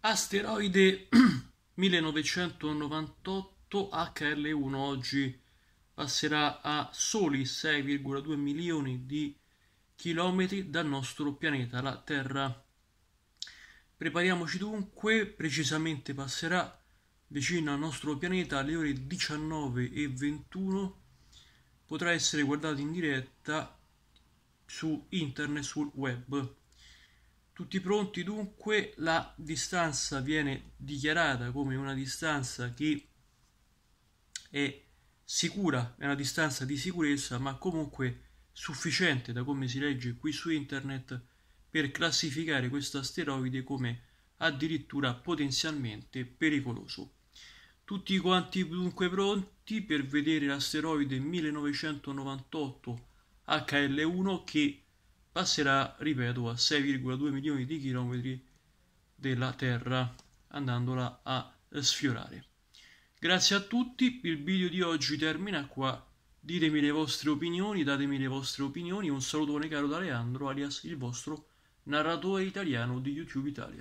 Asteroide 1998 HL1 oggi passerà a soli 6,2 milioni di chilometri dal nostro pianeta, la Terra. Prepariamoci dunque, precisamente passerà vicino al nostro pianeta alle ore 19 e 21, potrà essere guardato in diretta su internet, sul web. Tutti pronti dunque, la distanza viene dichiarata come una distanza che è sicura, è una distanza di sicurezza, ma comunque sufficiente da come si legge qui su internet per classificare questo asteroide come addirittura potenzialmente pericoloso. Tutti quanti dunque pronti per vedere l'asteroide 1998 HL1 che passerà, ripeto, a 6,2 milioni di chilometri della Terra, andandola a sfiorare. Grazie a tutti, il video di oggi termina qua. Ditemi le vostre opinioni, datemi le vostre opinioni. Un salutone caro da Leandro, alias il vostro narratore italiano di YouTube Italia.